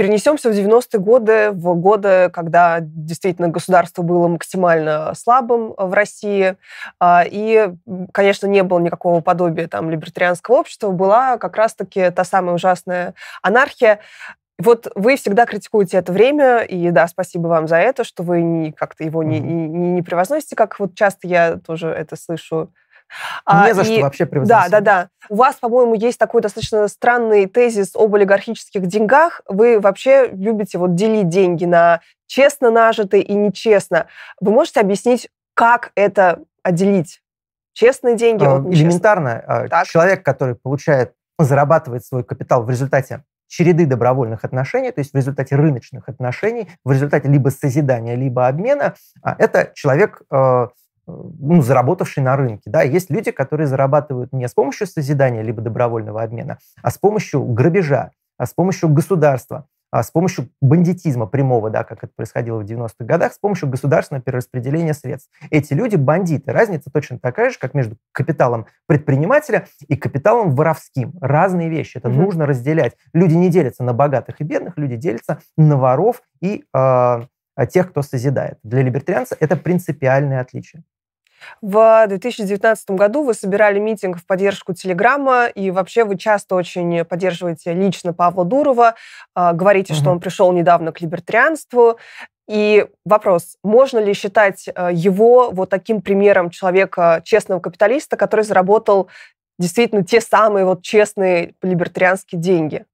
Перенесемся в 90-е годы, в годы, когда действительно государство было максимально слабым в России, а, и, конечно, не было никакого подобия там либертарианского общества, была как раз-таки та самая ужасная анархия. Вот вы всегда критикуете это время, и да, спасибо вам за это, что вы как-то его mm-hmm. не, не, не превозносите, как вот часто я тоже это слышу не а, за и, что вообще превозносить. Да, да, да. У вас, по-моему, есть такой достаточно странный тезис об олигархических деньгах. Вы вообще любите вот делить деньги на честно нажитые и нечестно. Вы можете объяснить, как это отделить? Честные деньги от эм, Элементарно. А, так. Человек, который получает, зарабатывает свой капитал в результате череды добровольных отношений, то есть в результате рыночных отношений, в результате либо созидания, либо обмена, а, это человек э, ну, заработавший на рынке. Да? Есть люди, которые зарабатывают не с помощью созидания либо добровольного обмена, а с помощью грабежа, а с помощью государства, а с помощью бандитизма прямого, да, как это происходило в 90-х годах, с помощью государственного перераспределения средств. Эти люди бандиты. Разница точно такая же, как между капиталом предпринимателя и капиталом воровским. Разные вещи. Это mm-hmm. нужно разделять. Люди не делятся на богатых и бедных, люди делятся на воров и э, тех, кто созидает. Для либертарианца это принципиальное отличие. В 2019 году вы собирали митинг в поддержку Телеграма, и вообще вы часто очень поддерживаете лично Павла Дурова, а, говорите, угу. что он пришел недавно к либертарианству. И вопрос, можно ли считать э, его вот таким примером человека, честного капиталиста, который заработал действительно те самые вот честные либертарианские деньги?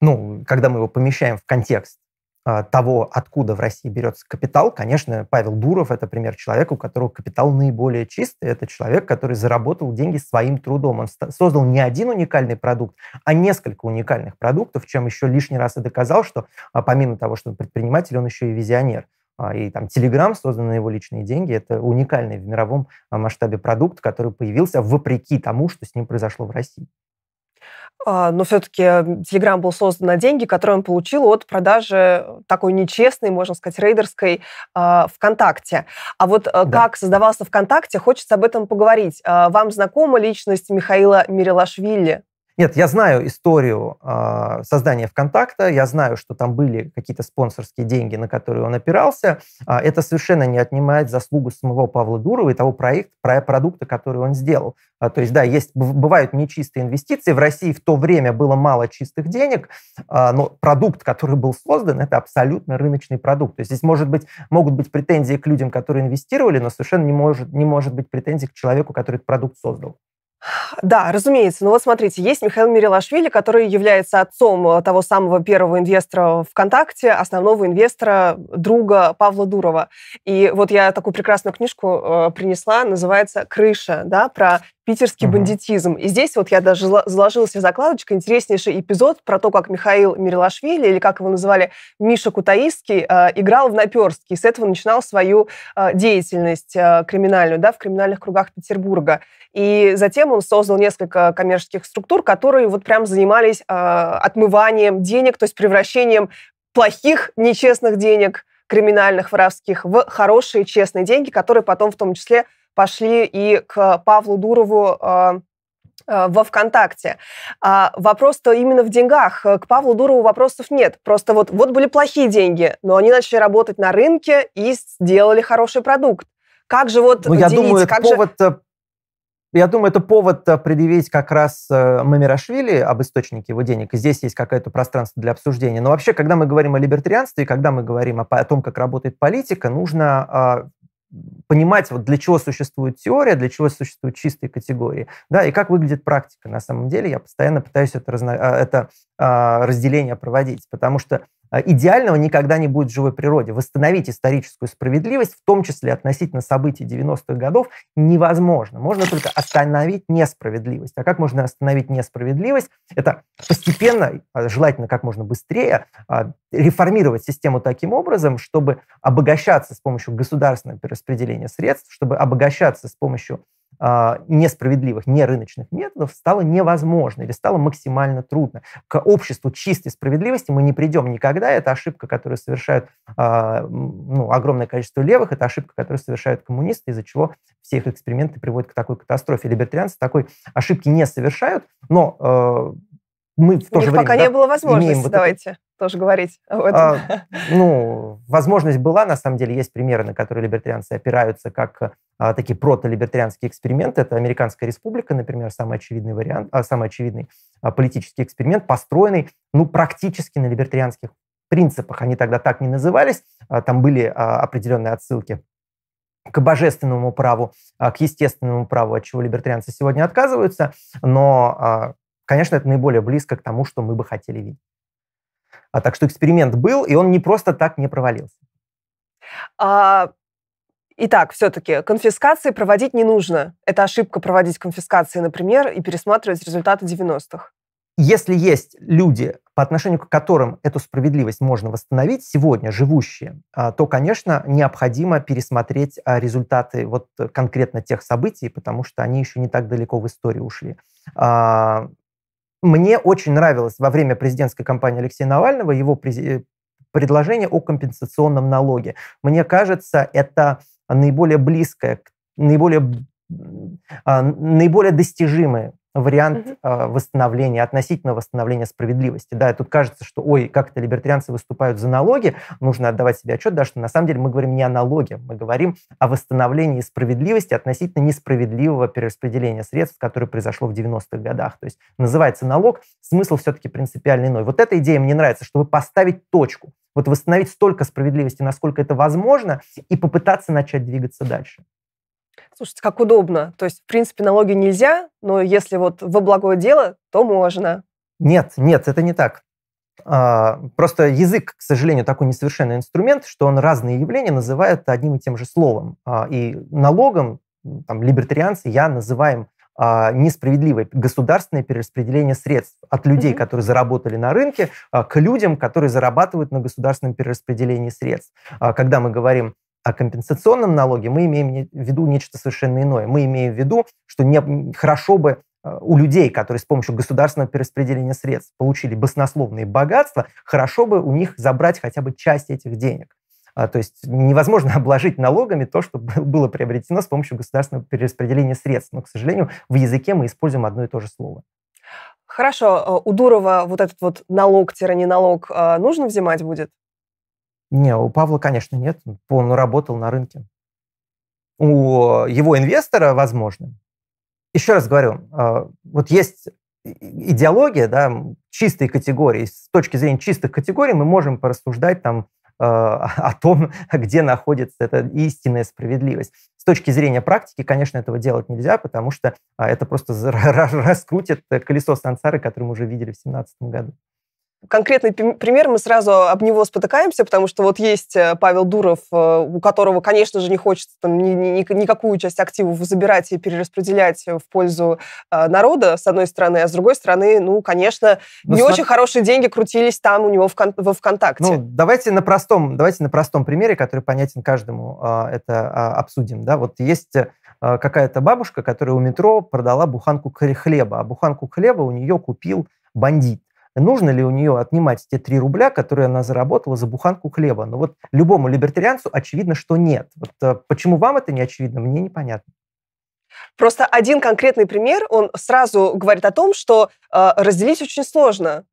Ну, когда мы его помещаем в контекст а, того, откуда в России берется капитал, конечно, Павел Дуров – это пример человека, у которого капитал наиболее чистый. Это человек, который заработал деньги своим трудом. Он создал не один уникальный продукт, а несколько уникальных продуктов, чем еще лишний раз и доказал, что а, помимо того, что он предприниматель, он еще и визионер. А, и там Телеграм создан на его личные деньги, это уникальный в мировом масштабе продукт, который появился вопреки тому, что с ним произошло в России. А, но все-таки Telegram был создан на деньги, которые он получил от продажи такой нечестной, можно сказать, рейдерской а, ВКонтакте. А вот э, да. как создавался ВКонтакте, хочется об этом поговорить. А, вам знакома личность Михаила Мирилашвили? Нет, я знаю историю э, создания ВКонтакта, я знаю, что там были какие-то спонсорские деньги, на которые он опирался. Э, это совершенно не отнимает заслугу самого Павла Дурова и того проекта, про продукта, который он сделал. Э, то есть, да, есть, бывают нечистые инвестиции. В России в то время было мало чистых денег, э, но продукт, который был создан, это абсолютно рыночный продукт. То есть здесь может быть, могут быть претензии к людям, которые инвестировали, но совершенно не может, не может быть претензий к человеку, который этот продукт создал. Да, разумеется. Но вот смотрите, есть Михаил Мирилашвили, который является отцом э, того самого первого инвестора ВКонтакте, основного инвестора, друга Павла Дурова. И вот я такую прекрасную книжку э, принесла, называется «Крыша», да, про питерский угу. бандитизм. И здесь вот я даже заложила себе закладочку, интереснейший эпизод про то, как Михаил Мирилашвили, или как его называли, Миша Кутаистский, э, играл в наперстки, и с этого начинал свою э, деятельность э, криминальную, да, в криминальных кругах Петербурга. И затем он создал несколько коммерческих структур, которые вот прям занимались отмыванием денег, то есть превращением плохих, нечестных денег криминальных, воровских, в хорошие, честные деньги, которые потом в том числе пошли и к Павлу Дурову э, э, во ВКонтакте. А вопрос-то именно в деньгах. Э, к Павлу Дурову вопросов нет. Просто вот, вот были плохие деньги, но они начали работать на рынке и сделали хороший продукт. Как же вот ну, я делить, думаю, как повод, же... Я думаю, это повод предъявить как раз Мамирашвили об источнике его денег. И здесь есть какое-то пространство для обсуждения. Но вообще, когда мы говорим о либертарианстве, когда мы говорим о, о том, как работает политика, нужно а, понимать, вот для чего существует теория, для чего существуют чистые категории, да, и как выглядит практика. На самом деле я постоянно пытаюсь это, разно, а, это э, разделение проводить, потому что а, идеального никогда не будет в живой природе. Восстановить историческую справедливость, в том числе относительно событий 90-х годов, невозможно. Можно только остановить несправедливость. А как можно остановить несправедливость? Это постепенно, а, желательно как можно быстрее, а, реформировать систему таким образом, чтобы обогащаться с помощью государственного перераспределения средств, чтобы обогащаться с помощью а, несправедливых, нерыночных методов стало невозможно или стало максимально трудно. К обществу чистой справедливости мы не придем никогда. Это ошибка, которую совершают а, ну, огромное количество левых, это ошибка, которую совершают коммунисты, из-за чего все их эксперименты приводят к такой катастрофе. Либертарианцы такой ошибки не совершают, но а, мы в то же время... пока да, не было возможности, вот давайте это... тоже говорить об этом. А, ну, возможность была, на самом деле, есть примеры, на которые либертарианцы опираются, как а, такие протолибертарианские эксперименты. Это Американская республика, например, самый очевидный вариант, а, самый очевидный а, политический эксперимент, построенный, ну, практически на либертарианских принципах. Они тогда так не назывались, а, там были а, определенные отсылки к божественному праву, а, к естественному праву, от чего либертарианцы сегодня отказываются, но а, Конечно, это наиболее близко к тому, что мы бы хотели видеть. А так что эксперимент был, и он не просто так не провалился. А, итак, все-таки конфискации проводить не нужно. Это ошибка проводить конфискации, например, и пересматривать результаты 90-х. Если есть люди, по отношению к которым эту справедливость можно восстановить, сегодня живущие, а, то, конечно, необходимо пересмотреть а, результаты вот конкретно тех событий, потому что они еще не так далеко в истории ушли. А, мне очень нравилось во время президентской кампании Алексея Навального его предложение о компенсационном налоге. Мне кажется, это наиболее близкое, наиболее а, наиболее достижимое вариант угу. э, восстановления, относительно восстановления справедливости. Да, тут кажется, что, ой, как-то либертарианцы выступают за налоги, нужно отдавать себе отчет, да, что на самом деле мы говорим не о налоге, мы говорим о восстановлении справедливости относительно несправедливого перераспределения средств, которое произошло в 90-х годах. То есть называется налог, смысл все-таки принципиально иной. Вот эта идея мне нравится, чтобы поставить точку, вот восстановить столько справедливости, насколько это возможно, и попытаться начать двигаться дальше. Слушайте, как удобно. То есть, в принципе, налоги нельзя, но если вот во благое дело, то можно. Нет, нет, это не так. А, просто язык, к сожалению, такой несовершенный инструмент, что он разные явления называет одним и тем же словом. А, и налогом там, либертарианцы я называем а, несправедливое государственное перераспределение средств от людей, mm-hmm. которые заработали на рынке, к людям, которые зарабатывают на государственном перераспределении средств. Когда мы говорим о компенсационном налоге мы имеем в виду нечто совершенно иное. Мы имеем в виду, что не, хорошо бы э, у людей, которые с помощью государственного перераспределения средств получили баснословные богатства, хорошо бы у них забрать хотя бы часть этих денег. А, то есть невозможно обложить налогами то, что было приобретено с помощью государственного перераспределения средств. Но, к сожалению, в языке мы используем одно и то же слово. Хорошо, э, у Дурова вот этот вот налог-не налог э, нужно взимать будет? Не, у Павла, конечно, нет. Он работал на рынке. У его инвестора, возможно. Еще раз говорю, а, вот есть идеология, да, чистые категории. С точки зрения чистых категорий мы можем порассуждать там а, о том, где находится эта истинная справедливость. С точки зрения практики, конечно, этого делать нельзя, потому что а, это просто раскрутит колесо сансары, которое мы уже видели в 2017 году конкретный пример, мы сразу об него спотыкаемся, потому что вот есть э, Павел Дуров, э, у которого, конечно же, не хочется там, ни, ни, никакую часть активов забирать и перераспределять в пользу э, народа, с одной стороны, а с другой стороны, ну, конечно, Но ну, не см... очень хорошие деньги крутились там у него в кон... во ВКонтакте. Ну, давайте на простом, давайте на простом примере, который понятен каждому, это а, обсудим, да, вот есть какая-то бабушка, которая у метро продала буханку хлеба, а буханку хлеба у нее купил бандит нужно ли у нее отнимать те 3 рубля, которые она заработала за буханку хлеба. Но ну, вот любому либертарианцу очевидно, что нет. Вот э, почему вам это не очевидно, мне непонятно. Просто один конкретный пример, он сразу говорит о том, что э, разделить очень сложно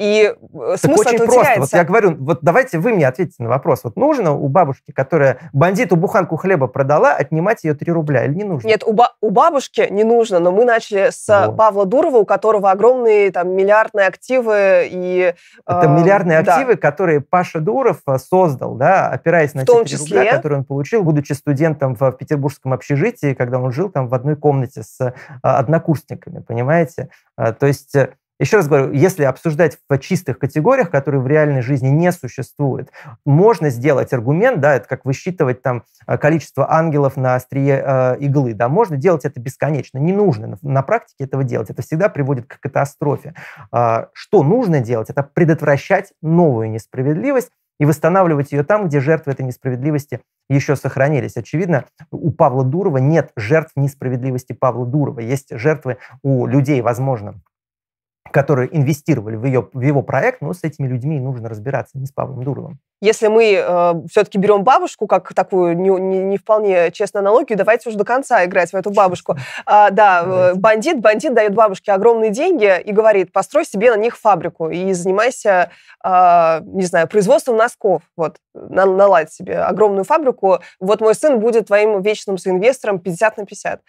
и смысл э, так смысл очень просто. Теряется. Вот я говорю, вот давайте вы мне ответите на вопрос. Вот нужно у бабушки, которая бандиту буханку хлеба продала, отнимать ее 3 рубля или не нужно? Нет, у, ба- у бабушки не нужно, но мы начали с вот. Павла Дурова, у которого огромные там миллиардные активы и... Это э, миллиардные да. активы, которые Паша Дуров э, создал, да, опираясь на в те 3 числе... рубля, которые он получил, будучи студентом в петербургском общежитии, когда он жил там в одной комнате с э, однокурсниками, понимаете? То есть еще раз говорю, если обсуждать в чистых категориях, которые в реальной жизни не существуют, можно сделать аргумент, да, это как высчитывать там э, количество ангелов на острие э, иглы, да, можно делать это бесконечно, не нужно на, на практике этого делать, это всегда приводит к катастрофе. Э, что нужно делать, это предотвращать новую несправедливость и восстанавливать ее там, где жертвы этой несправедливости еще сохранились. Очевидно, у Павла Дурова нет жертв несправедливости Павла Дурова, есть жертвы у людей, возможно, которые инвестировали в, ее, в его проект, но с этими людьми нужно разбираться, не с Павлом Дуровым если мы э, все-таки берем бабушку как такую не, не, не вполне честную аналогию, давайте уже до конца играть в эту бабушку. А, да, э, бандит, бандит дает бабушке огромные деньги и говорит, построй себе на них фабрику и занимайся, э, не знаю, производством носков. Вот, наладь себе огромную фабрику. Вот мой сын будет твоим вечным соинвестором 50 на 50.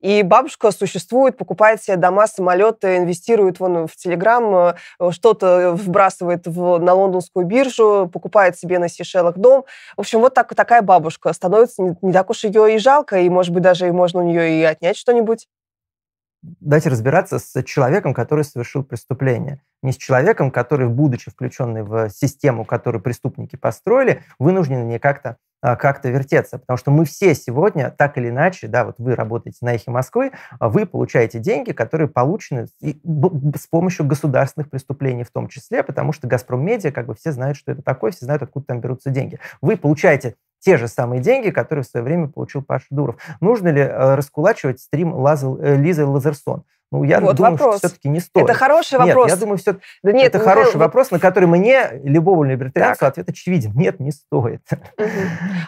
И бабушка существует, покупает себе дома, самолеты, инвестирует вон в Телеграм, э, что-то вбрасывает в, на лондонскую биржу, покупает покупать себе на Сейшелах дом. В общем, вот так, такая бабушка становится. Не, не так уж ее и жалко, и, может быть, даже и можно у нее и отнять что-нибудь. Давайте разбираться с человеком, который совершил преступление. Не с человеком, который, будучи включенный в систему, которую преступники построили, вынуждены не как-то а, как-то вертеться, потому что мы все сегодня так или иначе, да, вот вы работаете на эхе Москвы, а вы получаете деньги, которые получены с помощью государственных преступлений в том числе, потому что Газпром Медиа, как бы все знают, что это такое, все знают, откуда там берутся деньги. Вы получаете те же самые деньги, которые в свое время получил Паша Дуров. Нужно ли э, раскулачивать стрим Лазы, э, Лизы Лазерсон? Ну, я вот думаю, вопрос. что все-таки не стоит. Это хороший нет, вопрос. я думаю, все да нет, это ну, хороший вы... вопрос, на который мне, любому либертарианцу, так. ответ очевиден. Нет, не стоит.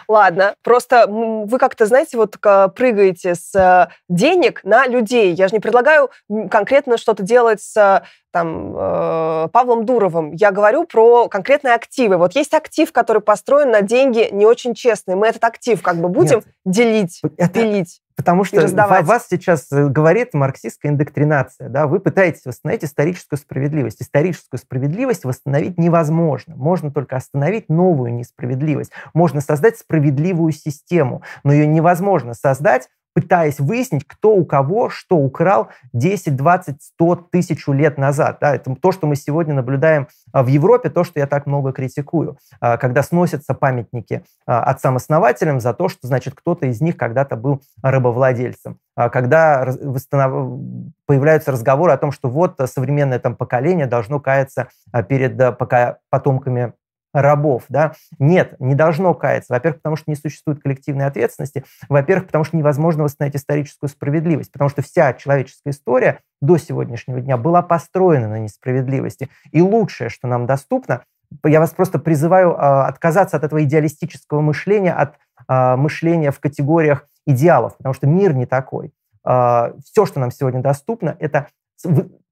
Ладно, просто вы как-то, знаете, вот э, прыгаете с э, денег на людей. Я же не предлагаю конкретно что-то делать с э, там, э, Павлом Дуровым. Я говорю про конкретные активы. Вот есть актив, который построен на деньги не очень честные. Мы этот актив как бы будем Нет, делить, это, делить. Потому что вас сейчас э, говорит марксистская индоктринация. Да? Вы пытаетесь восстановить историческую справедливость. Историческую справедливость восстановить невозможно. Можно только остановить новую несправедливость. Можно создать справедливую систему, но ее невозможно создать пытаясь выяснить, кто у кого что украл 10, 20, 100 тысячу лет назад. Да, это то, что мы сегодня наблюдаем а, в Европе, то, что я так много критикую, а, когда сносятся памятники а, от самоснователям за то, что, значит, кто-то из них когда-то был рабовладельцем когда восстанов... появляются разговоры о том, что вот современное там поколение должно каяться перед пока... потомками рабов. Да? Нет, не должно каяться. Во-первых, потому что не существует коллективной ответственности. Во-первых, потому что невозможно восстановить историческую справедливость. Потому что вся человеческая история до сегодняшнего дня была построена на несправедливости. И лучшее, что нам доступно, я вас просто призываю э, отказаться от этого идеалистического мышления, от э, мышления в категориях идеалов, потому что мир не такой. Э, а, все, что нам сегодня доступно, это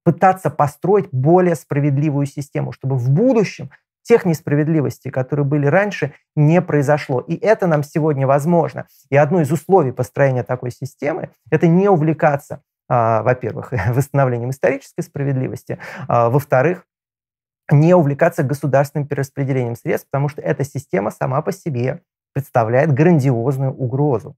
пытаться построить более справедливую систему, чтобы в будущем тех несправедливостей, которые были раньше, не произошло. И это нам сегодня возможно. И одно из условий построения такой системы – это не увлекаться, а, во-первых, восстановлением исторической справедливости, а, во-вторых, не увлекаться государственным перераспределением средств, потому что эта система сама по себе представляет грандиозную угрозу.